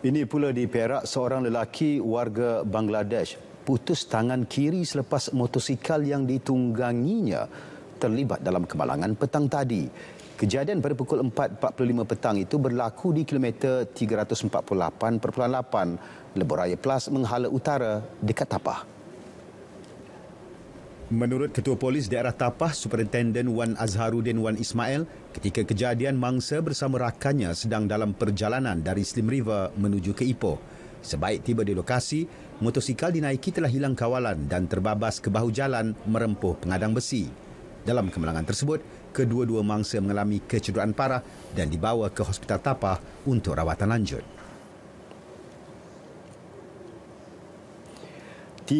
Ini pula di Perak, seorang lelaki warga Bangladesh putus tangan kiri selepas motosikal yang ditungganginya terlibat dalam kemalangan petang tadi. Kejadian pada pukul 4.45 petang itu berlaku di kilometer 348.8 Leboraya Plus menghala utara dekat Tapah. Menurut Ketua Polis Daerah Tapah, Superintenden Wan Azharuddin Wan Ismail, ketika kejadian mangsa bersama rakannya sedang dalam perjalanan dari Slim River menuju ke Ipoh. Sebaik tiba di lokasi, motosikal dinaiki telah hilang kawalan dan terbabas ke bahu jalan merempuh pengadang besi. Dalam kemalangan tersebut, kedua-dua mangsa mengalami kecederaan parah dan dibawa ke Hospital Tapah untuk rawatan lanjut.